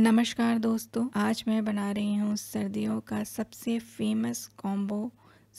नमस्कार दोस्तों आज मैं बना रही हूँ सर्दियों का सबसे फेमस कॉम्बो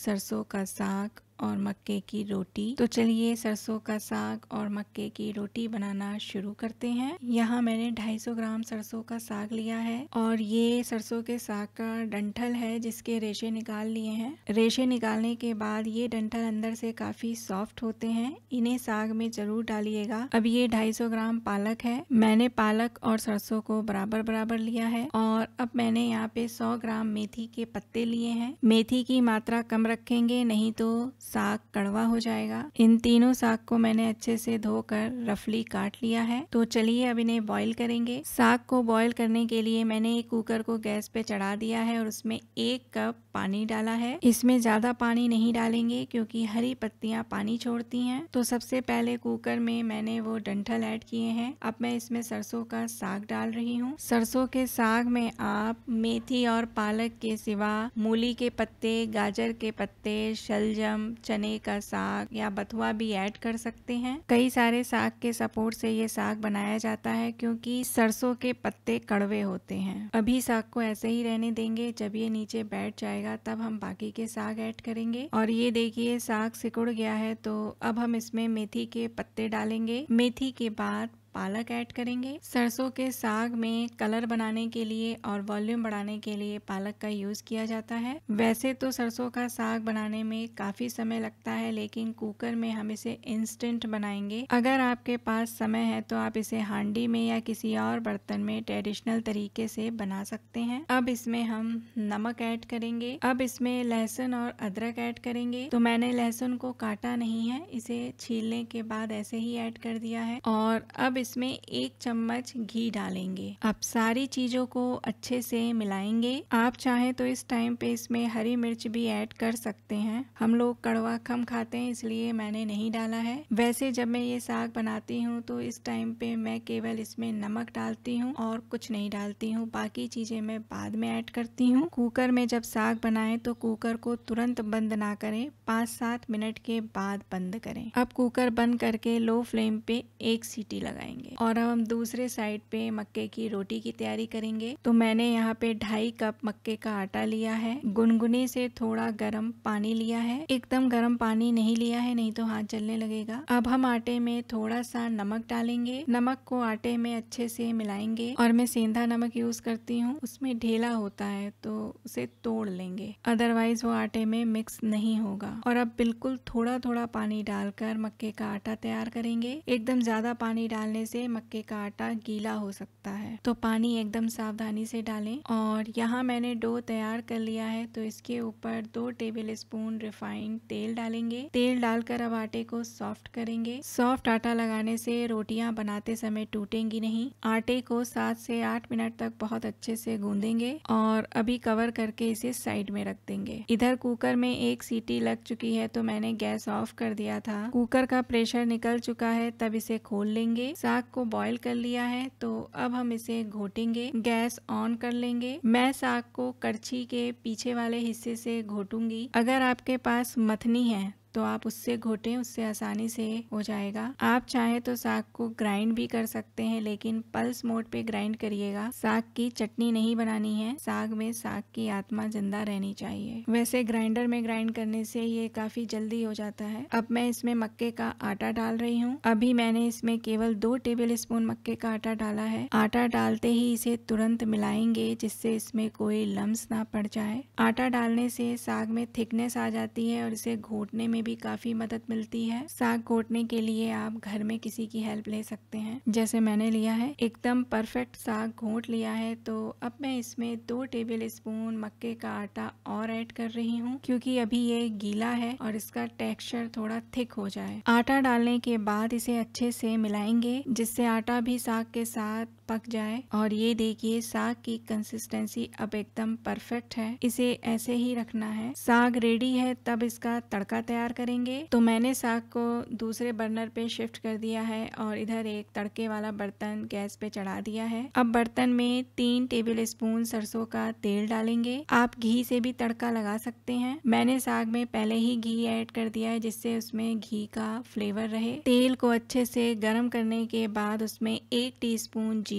सरसों का साग और मक्के की रोटी तो चलिए सरसों का साग और मक्के की रोटी बनाना शुरू करते हैं यहाँ मैंने 250 ग्राम सरसों का साग लिया है और ये सरसों के साग का डंठल है जिसके रेशे निकाल लिए हैं रेशे निकालने के बाद ये डंठल अंदर से काफी सॉफ्ट होते हैं इन्हें साग में जरूर डालिएगा अब ये ढाई ग्राम पालक है मैंने पालक और सरसों को बराबर बराबर लिया है और अब मैंने यहाँ पे सौ ग्राम मेथी के पत्ते लिए हैं मेथी की मात्रा कम रखेंगे नहीं तो साग कड़वा हो जाएगा इन तीनों साग को मैंने अच्छे से धोकर रफली काट लिया है तो चलिए अब इन्हें बॉईल करेंगे साग को बॉईल करने के लिए मैंने एक कुकर को गैस पे चढ़ा दिया है और उसमें एक कप पानी डाला है इसमें ज्यादा पानी नहीं डालेंगे क्योंकि हरी पत्तियां पानी छोड़ती हैं तो सबसे पहले कुकर में मैंने वो डंठल ऐड किए हैं अब मैं इसमें सरसों का साग डाल रही हूँ सरसों के साग में आप मेथी और पालक के सिवा मूली के पत्ते गाजर के पत्ते शलजम चने का साग या बथुआ भी ऐड कर सकते हैं कई सारे साग के सपोर्ट से ये साग बनाया जाता है क्योंकि सरसों के पत्ते कड़वे होते हैं अभी साग को ऐसे ही रहने देंगे जब ये नीचे बैठ जाएगा तब हम बाकी के साग ऐड करेंगे और ये देखिए साग सिकुड़ गया है तो अब हम इसमें मेथी के पत्ते डालेंगे मेथी के बाद पालक ऐड करेंगे सरसों के साग में कलर बनाने के लिए और वॉल्यूम बढ़ाने के लिए पालक का यूज़ किया जाता है वैसे तो सरसों का साग बनाने में काफ़ी समय लगता है लेकिन कुकर में हम इसे इंस्टेंट बनाएंगे अगर आपके पास समय है तो आप इसे हांडी में या किसी और बर्तन में ट्रेडिशनल तरीके से बना सकते हैं अब इसमें हम नमक ऐड करेंगे अब इसमें लहसुन और अदरक ऐड करेंगे तो मैंने लहसुन को काटा नहीं है इसे छीलने के बाद ऐसे ही ऐड कर दिया है और अब इसमें एक चम्मच घी डालेंगे अब सारी चीज़ों को अच्छे से मिलाएंगे आप चाहें तो इस टाइम पे इसमें हरी मिर्च भी ऐड कर सकते हैं हम लोग कड़वा कम खाते हैं इसलिए मैंने नहीं डाला है वैसे जब मैं ये साग बनाती हूँ तो इस टाइम पे मैं केवल इसमें नमक डालती हूँ और कुछ नहीं डालती हूँ बाकी चीज़ें मैं बाद में ऐड करती हूँ कुकर में जब साग बनाए तो कुकर को तुरंत बंद ना करें पाँच सात मिनट के बाद बंद करें अब कुकर बंद करके लो फ्लेम पे एक सीटी लगाए लगाएंगे और हम दूसरे साइड पे मक्के की रोटी की तैयारी करेंगे तो मैंने यहाँ पे ढाई कप मक्के का आटा लिया है गुनगुने से थोड़ा गर्म पानी लिया है एकदम गर्म पानी नहीं लिया है नहीं तो हाथ जलने लगेगा अब हम आटे में थोड़ा सा नमक डालेंगे नमक को आटे में अच्छे से मिलाएंगे और मैं सेंधा नमक यूज करती हूँ उसमें ढेला होता है तो उसे तोड़ लेंगे अदरवाइज वो आटे में मिक्स नहीं होगा और अब बिल्कुल थोड़ा थोड़ा पानी डालकर मक्के का आटा तैयार करेंगे एकदम ज्यादा पानी डालने डालने से मक्के का आटा गीला हो सकता है तो पानी एकदम सावधानी से डालें और यहाँ मैंने डो तैयार कर लिया है तो इसके ऊपर दो टेबल स्पून रिफाइंड तेल डालेंगे तेल डालकर अब आटे को सॉफ्ट करेंगे सॉफ्ट आटा लगाने से रोटियां बनाते समय टूटेंगी नहीं आटे को सात से आठ मिनट तक बहुत अच्छे से गूंदेंगे और अभी कवर करके इसे साइड में रख देंगे इधर कुकर में एक सीटी लग चुकी है तो मैंने गैस ऑफ कर दिया था कुकर का प्रेशर निकल चुका है तब इसे खोल लेंगे साग को बॉईल कर लिया है तो अब हम इसे घोटेंगे गैस ऑन कर लेंगे मैं साग को करछी के पीछे वाले हिस्से से घोटूंगी अगर आपके पास मथनी है तो आप उससे घोटें उससे आसानी से हो जाएगा आप चाहे तो साग को ग्राइंड भी कर सकते हैं लेकिन पल्स मोड पे ग्राइंड करिएगा साग की चटनी नहीं बनानी है साग में साग की आत्मा जिंदा रहनी चाहिए वैसे ग्राइंडर में ग्राइंड करने से ये काफी जल्दी हो जाता है अब मैं इसमें मक्के का आटा डाल रही हूँ अभी मैंने इसमें केवल दो टेबल स्पून मक्के का आटा डाला है आटा डालते ही इसे तुरंत मिलाएंगे जिससे इसमें कोई लम्स ना पड़ जाए आटा डालने से साग में थिकनेस आ जाती है और इसे घोटने में में भी काफ़ी मदद मिलती है साग कोटने के लिए आप घर में किसी की हेल्प ले सकते हैं जैसे मैंने लिया है एकदम परफेक्ट साग घोट लिया है तो अब मैं इसमें दो टेबल स्पून मक्के का आटा और ऐड कर रही हूँ क्योंकि अभी ये गीला है और इसका टेक्सचर थोड़ा थिक हो जाए आटा डालने के बाद इसे अच्छे से मिलाएंगे जिससे आटा भी साग के साथ पक जाए और ये देखिए साग की कंसिस्टेंसी अब एकदम परफेक्ट है इसे ऐसे ही रखना है साग रेडी है तब इसका तड़का तैयार करेंगे तो मैंने साग को दूसरे बर्नर पे शिफ्ट कर दिया है और इधर एक तड़के वाला बर्तन गैस पे चढ़ा दिया है अब बर्तन में तीन टेबल स्पून सरसों का तेल डालेंगे आप घी से भी तड़का लगा सकते हैं मैंने साग में पहले ही घी ऐड कर दिया है जिससे उसमें घी का फ्लेवर रहे तेल को अच्छे से गर्म करने के बाद उसमें एक टी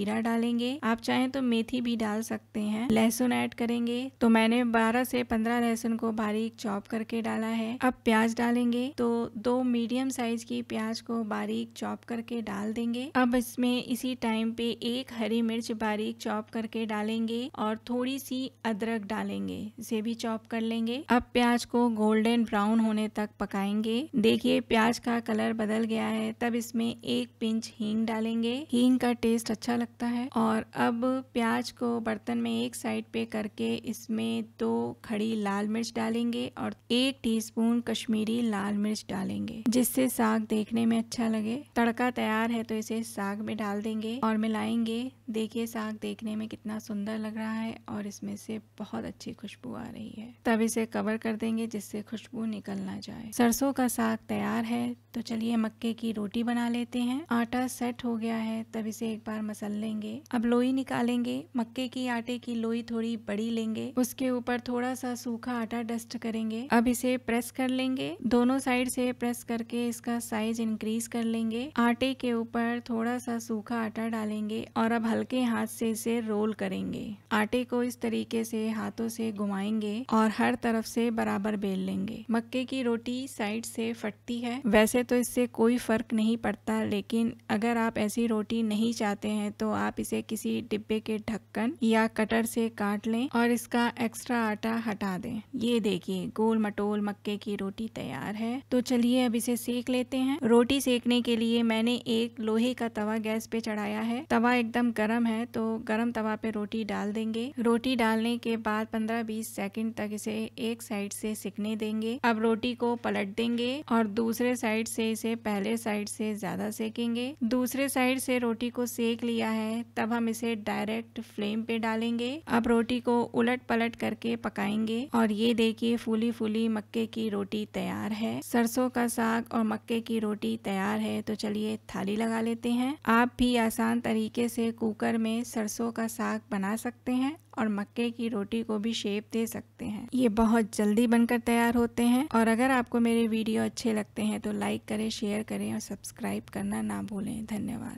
जीरा जीरा डालेंगे आप चाहें तो मेथी भी डाल सकते हैं लहसुन ऐड करेंगे तो मैंने 12 से 15 लहसुन को बारीक चॉप करके डाला है अब प्याज डालेंगे तो दो मीडियम साइज की प्याज को बारीक चॉप करके डाल देंगे अब इसमें इसी टाइम पे एक हरी मिर्च बारीक चॉप करके डालेंगे और थोड़ी सी अदरक डालेंगे इसे भी चॉप कर लेंगे अब प्याज को गोल्डन ब्राउन होने तक पकाएंगे देखिए प्याज का कलर बदल गया है तब इसमें एक पिंच हींग डालेंगे हींग का टेस्ट अच्छा लगता सकता है और अब प्याज को बर्तन में एक साइड पे करके इसमें दो खड़ी लाल मिर्च डालेंगे और एक टीस्पून कश्मीरी लाल मिर्च डालेंगे जिससे साग देखने में अच्छा लगे तड़का तैयार है तो इसे साग में डाल देंगे और मिलाएंगे देखिए साग देखने में कितना सुंदर लग रहा है और इसमें से बहुत अच्छी खुशबू आ रही है तब इसे कवर कर देंगे जिससे खुशबू निकल ना जाए सरसों का साग तैयार है तो चलिए मक्के की रोटी बना लेते हैं आटा सेट हो गया है तब इसे एक बार मसलने लेंगे अब लोई निकालेंगे मक्के की आटे की लोई थोड़ी बड़ी लेंगे उसके ऊपर थोड़ा सा सूखा आटा डस्ट करेंगे अब इसे प्रेस कर लेंगे दोनों साइड से प्रेस करके इसका साइज इंक्रीज कर लेंगे आटे के ऊपर थोड़ा सा सूखा आटा डालेंगे और अब हल्के हाथ से इसे रोल करेंगे आटे को इस तरीके से हाथों से घुमाएंगे और हर तरफ से बराबर बेल लेंगे मक्के की रोटी साइड से फटती है वैसे तो इससे कोई फर्क नहीं पड़ता लेकिन अगर आप ऐसी रोटी नहीं चाहते हैं तो आप इसे किसी डिब्बे के ढक्कन या कटर से काट लें और इसका एक्स्ट्रा आटा हटा दें ये देखिए गोल मटोल मक्के की रोटी तैयार है तो चलिए अब इसे सेक लेते हैं रोटी सेकने के लिए मैंने एक लोहे का तवा गैस पे चढ़ाया है तवा एकदम गर्म है तो गर्म तवा पे रोटी डाल देंगे रोटी डालने के बाद पंद्रह बीस सेकेंड तक इसे एक साइड से सिकने देंगे अब रोटी को पलट देंगे और दूसरे साइड से इसे पहले साइड से ज्यादा सेकेंगे दूसरे साइड से रोटी को सेक लिया है तब हम इसे डायरेक्ट फ्लेम पे डालेंगे अब रोटी को उलट पलट करके पकाएंगे और ये देखिए फूली फूली मक्के की रोटी तैयार है सरसों का साग और मक्के की रोटी तैयार है तो चलिए थाली लगा लेते हैं आप भी आसान तरीके से कुकर में सरसों का साग बना सकते हैं और मक्के की रोटी को भी शेप दे सकते हैं ये बहुत जल्दी बनकर तैयार होते हैं और अगर आपको मेरे वीडियो अच्छे लगते हैं तो लाइक करें शेयर करें और सब्सक्राइब करना ना भूलें धन्यवाद